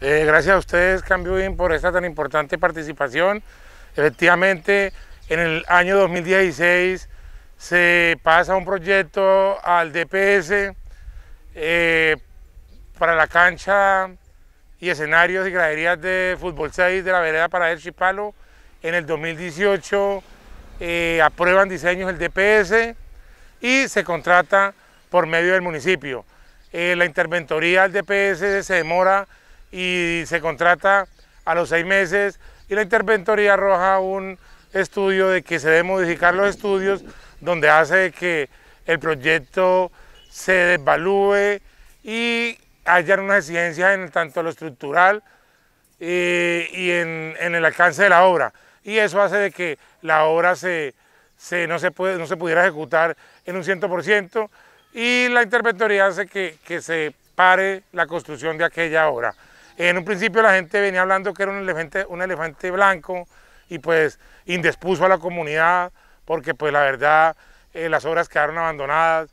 Eh, gracias a ustedes, Cambio Bien, por esta tan importante participación. Efectivamente, en el año 2016 se pasa un proyecto al DPS eh, para la cancha y escenarios y graderías de fútbol 6 de la vereda para el Chipalo. En el 2018 eh, aprueban diseños el DPS y se contrata por medio del municipio. la interventoría al DPS se demora y se contrata a los seis meses y la interventoría arroja un estudio de que se deben modificar los estudios donde hace que el proyecto se desvalúe y haya unas exigencias en tanto lo estructural eh, y en, el alcance de la obra. Y eso hace de que la obra no, se pudiera ejecutar en un 100% y la interventoría hace que se pare la construcción de aquella obra. En un principio la gente venía hablando que era un elefante, un elefante blanco y pues indispuso a la comunidad porque pues la verdad eh, las obras quedaron abandonadas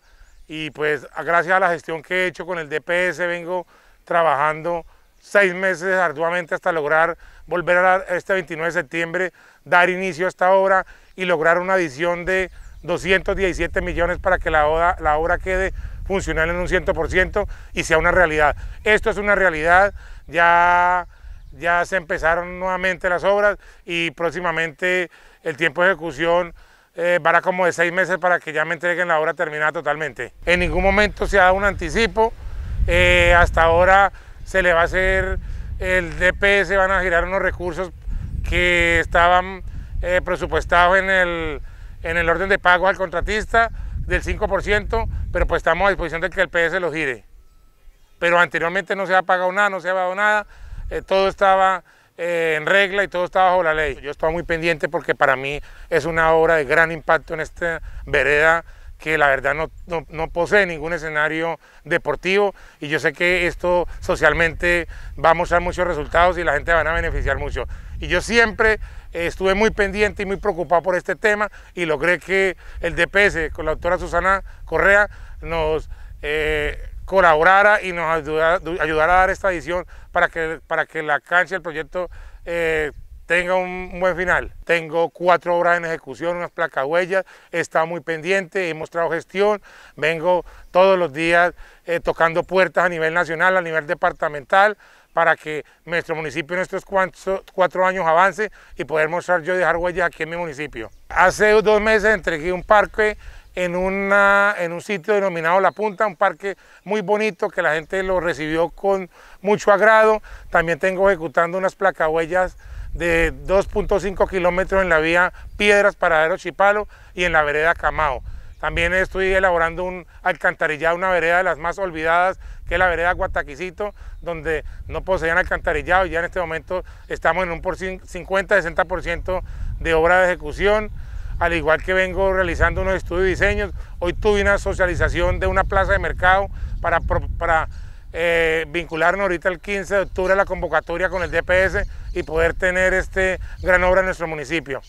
y pues gracias a la gestión que he hecho con el DPS vengo trabajando seis meses arduamente hasta lograr volver a este 29 de septiembre, dar inicio a esta obra y lograr una adición de 217 millones para que la obra, la obra quede funcional en un 100% y sea una realidad. Esto es una realidad ya, ya se empezaron nuevamente las obras y próximamente el tiempo de ejecución eh, vará como de seis meses para que ya me entreguen la obra terminada totalmente. En ningún momento se ha dado un anticipo, eh, hasta ahora se le va a hacer el DPS, van a girar unos recursos que estaban eh, presupuestados en el, en el orden de pago al contratista del 5%, pero pues estamos a disposición de que el PS lo gire pero anteriormente no se ha pagado nada, no se ha dado nada, eh, todo estaba eh, en regla y todo estaba bajo la ley. Yo estaba muy pendiente porque para mí es una obra de gran impacto en esta vereda que la verdad no, posee ningún escenario deportivo y yo sé que esto socialmente va a mostrar muchos resultados y la gente va a beneficiar mucho. Y yo siempre eh, estuve muy pendiente y muy preocupado por este tema y logré que el DPS con la doctora Susana Correa nos colaborara y nos ayudara, a dar esta edición para que, para que la cancha el proyecto eh, tenga un buen final. Tengo cuatro obras en ejecución, unas placas huellas, está muy pendiente, he mostrado gestión, vengo todos los días eh, tocando puertas a nivel nacional, a nivel departamental, para que nuestro municipio en estos cuatro, años avance y poder mostrar yo dejar huellas aquí en mi municipio. Hace dos meses entregué un parque en, una, en un sitio denominado La Punta, un parque muy bonito que la gente lo recibió con mucho agrado. También tengo ejecutando unas placahuellas de 2.5 kilómetros en la vía Piedras Paradero Chipalo y en la vereda Camao. También estoy elaborando un alcantarillado, una vereda de las más olvidadas, que es la vereda Guataquisito, donde no poseían alcantarillado. y Ya en este momento estamos en un por 50-60% de obra de ejecución al igual que vengo realizando unos estudios de diseños, hoy tuve una socialización de una plaza de mercado para, eh, vincularnos ahorita el 15 de octubre a la convocatoria con el DPS y poder tener este gran obra en nuestro municipio.